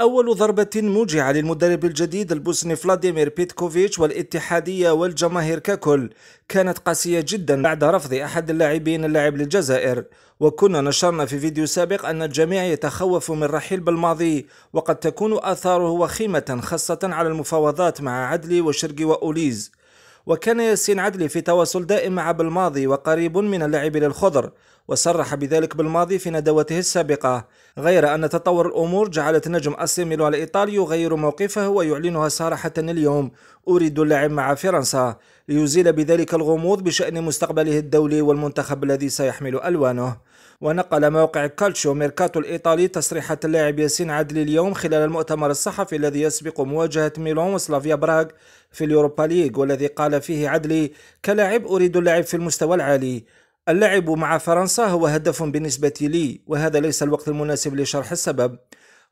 أول ضربة موجعة للمدرب الجديد البوسني فلاديمير بيتكوفيتش والاتحادية والجماهير ككل كانت قاسية جدا بعد رفض أحد اللاعبين اللاعب للجزائر وكنا نشرنا في فيديو سابق أن الجميع يتخوف من رحيل بالماضي وقد تكون آثاره وخيمة خاصة على المفاوضات مع عدلي وشرقي وأوليز وكان ياسين عدلي في تواصل دائم مع بالماضي وقريب من اللعب للخضر وصرح بذلك بالماضي في ندوته السابقة غير أن تطور الأمور جعلت نجم أسي ميلو الإيطالي يغير موقفه ويعلنها صراحة اليوم أريد اللعب مع فرنسا ليزيل بذلك الغموض بشأن مستقبله الدولي والمنتخب الذي سيحمل ألوانه ونقل موقع كالتشيو ميركاتو الإيطالي تصريحة اللاعب ياسين عدلي اليوم خلال المؤتمر الصحفي الذي يسبق مواجهة ميلون وسلافيا براغ في اليوروبا ليج والذي قال فيه عدلي كلاعب أريد اللعب في المستوى العالي اللعب مع فرنسا هو هدف بالنسبة لي وهذا ليس الوقت المناسب لشرح السبب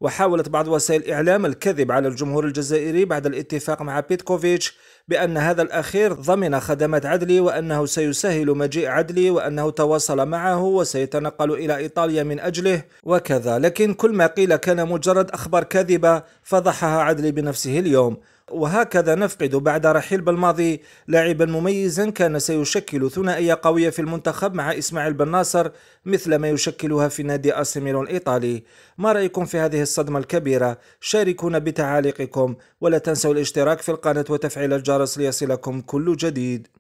وحاولت بعض وسائل الإعلام الكذب على الجمهور الجزائري بعد الاتفاق مع بيتكوفيتش بأن هذا الأخير ضمن خدمات عدلي وأنه سيسهل مجيء عدلي وأنه تواصل معه وسيتنقل إلى إيطاليا من أجله وكذا لكن كل ما قيل كان مجرد أخبار كاذبة فضحها عدلي بنفسه اليوم وهكذا نفقد بعد رحيل بالماضي لاعبا مميزا كان سيشكل ثنائية قوية في المنتخب مع إسماعيل بن ناصر مثل ما يشكلها في نادي أسيميلو الإيطالي ما رأيكم في هذه الصدمة الكبيرة؟ شاركونا بتعاليقكم ولا تنسوا الاشتراك في القناة وتفعيل الجرس ليصلكم كل جديد